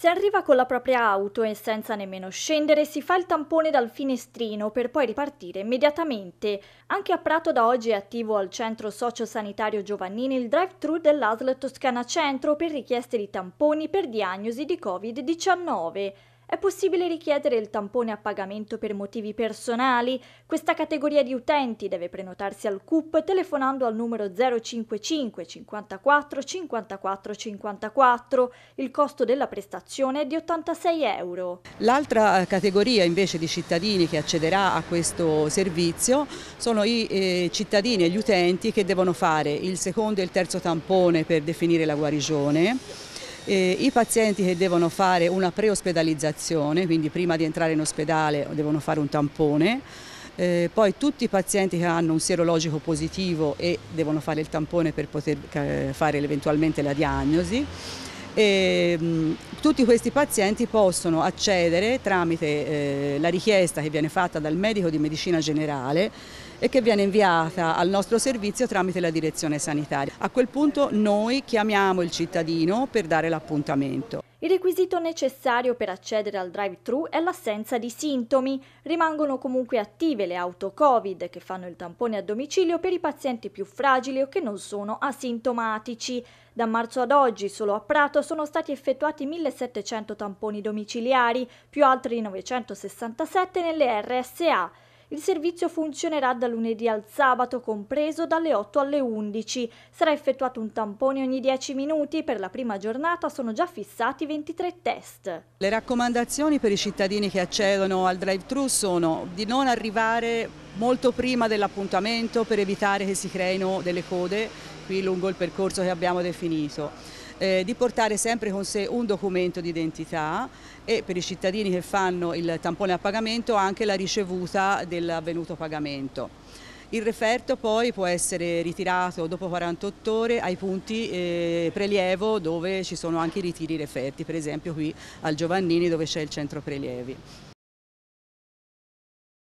Se arriva con la propria auto e senza nemmeno scendere, si fa il tampone dal finestrino per poi ripartire immediatamente. Anche a Prato da oggi è attivo al centro sociosanitario Giovannini il drive-thru dell'ASL Toscana Centro per richieste di tamponi per diagnosi di Covid-19. È possibile richiedere il tampone a pagamento per motivi personali? Questa categoria di utenti deve prenotarsi al CUP telefonando al numero 055 54 54 54. Il costo della prestazione è di 86 euro. L'altra eh, categoria invece di cittadini che accederà a questo servizio sono i eh, cittadini e gli utenti che devono fare il secondo e il terzo tampone per definire la guarigione eh, I pazienti che devono fare una preospedalizzazione, quindi prima di entrare in ospedale devono fare un tampone, eh, poi tutti i pazienti che hanno un sierologico positivo e devono fare il tampone per poter eh, fare eventualmente la diagnosi. E, ehm, tutti questi pazienti possono accedere tramite eh, la richiesta che viene fatta dal medico di medicina generale e che viene inviata al nostro servizio tramite la direzione sanitaria. A quel punto noi chiamiamo il cittadino per dare l'appuntamento. Il requisito necessario per accedere al drive-thru è l'assenza di sintomi. Rimangono comunque attive le auto Covid che fanno il tampone a domicilio per i pazienti più fragili o che non sono asintomatici. Da marzo ad oggi solo a Prato sono stati effettuati 1700 tamponi domiciliari, più altri 967 nelle RSA. Il servizio funzionerà da lunedì al sabato compreso dalle 8 alle 11. Sarà effettuato un tampone ogni 10 minuti. Per la prima giornata sono già fissati 23 test. Le raccomandazioni per i cittadini che accedono al drive-thru sono di non arrivare molto prima dell'appuntamento per evitare che si creino delle code qui lungo il percorso che abbiamo definito eh, di portare sempre con sé un documento d'identità e per i cittadini che fanno il tampone a pagamento anche la ricevuta dell'avvenuto pagamento. Il referto poi può essere ritirato dopo 48 ore ai punti eh, prelievo dove ci sono anche i ritiri referti, per esempio qui al Giovannini dove c'è il centro prelievi.